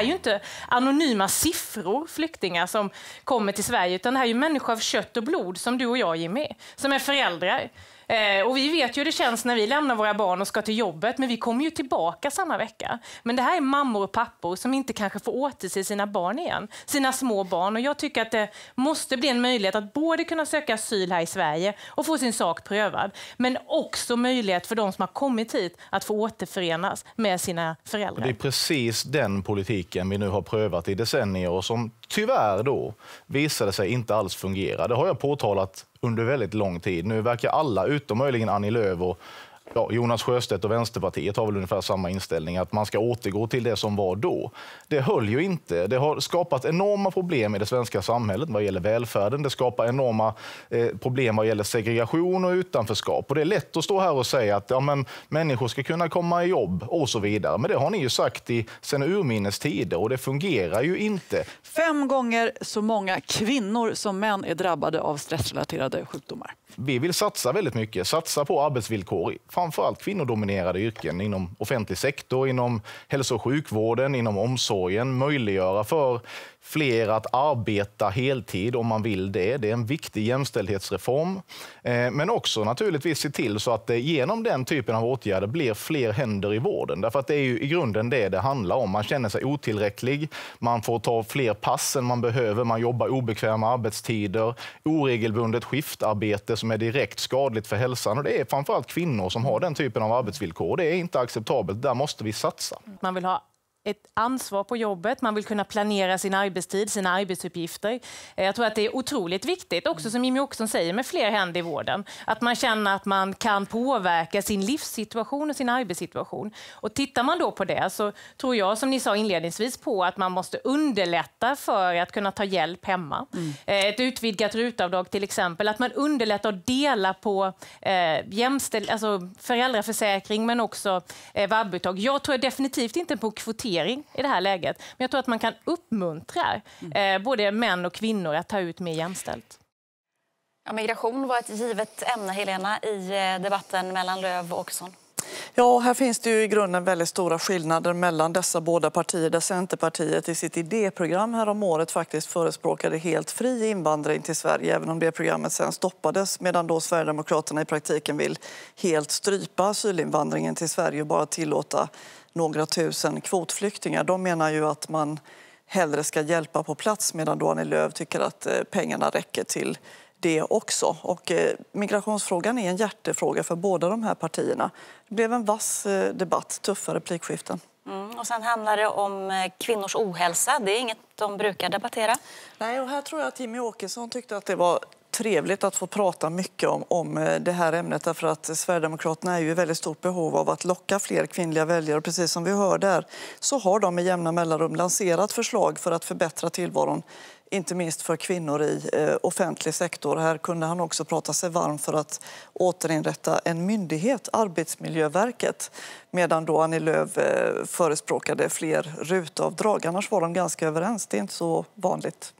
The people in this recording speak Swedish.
är ju inte anonyma siffror flyktingar som kommer till Sverige, utan det här är ju människor av kött och blod som du och jag, Jimmy, som är föräldrar, Eh, och vi vet ju hur det känns när vi lämnar våra barn och ska till jobbet, men vi kommer ju tillbaka samma vecka. Men det här är mammor och pappor som inte kanske får återse sina barn igen, sina små barn. Och jag tycker att det måste bli en möjlighet att både kunna söka asyl här i Sverige och få sin sak prövad, men också möjlighet för de som har kommit hit att få återförenas med sina föräldrar. Det är precis den politiken vi nu har prövat i decennier och som tyvärr då visade sig inte alls fungera. Det har jag påtalat under väldigt lång tid. Nu verkar alla, utom möjligen Annie Lööf och ja, Jonas Sjöstedt och Vänsterpartiet har väl ungefär samma inställning, att man ska återgå till det som var då. Det höll ju inte. Det har skapat enorma problem i det svenska samhället vad gäller välfärden. Det skapar enorma eh, problem vad gäller segregation och utanförskap. Och det är lätt att stå här och säga att ja, men, människor ska kunna komma i jobb och så vidare. Men det har ni ju sagt i, sen urminnes tider och det fungerar ju inte. Fem gånger så många kvinnor som män är drabbade av stressrelaterade sjukdomar vi vill satsa väldigt mycket. Satsa på arbetsvillkor i framförallt kvinnodominerade yrken inom offentlig sektor, inom hälso och sjukvården, inom omsorgen. Möjliggöra för fler att arbeta heltid om man vill det. Det är en viktig jämställdhetsreform. Eh, men också naturligtvis se till så att det genom den typen av åtgärder blir fler händer i vården. Därför att det är ju i grunden det det handlar om. Man känner sig otillräcklig, man får ta fler pass än man behöver, man jobbar obekväma arbetstider, oregelbundet skiftarbete som som är direkt skadligt för hälsan. Och det är framförallt kvinnor som har den typen av arbetsvillkor. Det är inte acceptabelt. Där måste vi satsa. Man vill ha ett ansvar på jobbet, man vill kunna planera sin arbetstid, sina arbetsuppgifter. Eh, jag tror att det är otroligt viktigt, också som Jimmy Åkesson säger, med fler händer i vården. Att man känner att man kan påverka sin livssituation och sin arbetssituation. Och tittar man då på det så tror jag, som ni sa inledningsvis, på att man måste underlätta för att kunna ta hjälp hemma. Mm. Eh, ett utvidgat rutavdrag till exempel, att man underlättar att dela på eh, jämställ, alltså föräldraförsäkring men också eh, vab-uttag. Jag tror definitivt inte på kvotering kvotering i det här läget. Men jag tror att man kan uppmuntra eh, både män och kvinnor att ta ut mer jämställt. Ja, migration var ett givet ämne, Helena, i eh, debatten mellan Löv och Åkesson. Ja, här finns det ju i grunden väldigt stora skillnader mellan dessa båda partier där Centerpartiet i sitt idéprogram härom året faktiskt förespråkade helt fri invandring till Sverige, även om det programmet sen stoppades, medan då Sverigedemokraterna i praktiken vill helt strypa asylinvandringen till Sverige och bara tillåta några tusen kvotflyktingar. De menar ju att man hellre ska hjälpa på plats medan då Annie Lööf tycker att eh, pengarna räcker till det också. Och eh, migrationsfrågan är en hjärtefråga för båda de här partierna. Det blev en vass eh, debatt, tuffa replikskiften. Mm, och sen handlar det om eh, kvinnors ohälsa. Det är inget de brukar debattera. Nej, och här tror jag att Jimmy Åkesson tyckte att det var trevligt att få prata mycket om, om eh, det här ämnet därför att Sverigedemokraterna är ju i väldigt stort behov av att locka fler kvinnliga väljare. Precis som vi hör där så har de med jämna mellanrum lanserat förslag för att förbättra tillvaron inte minst för kvinnor i eh, offentlig sektor. Här kunde han också prata sig varm för att återinrätta en myndighet, Arbetsmiljöverket, medan då Annie Lööf eh, förespråkade fler rutavdrag. Annars var de ganska överens. Det är inte så vanligt.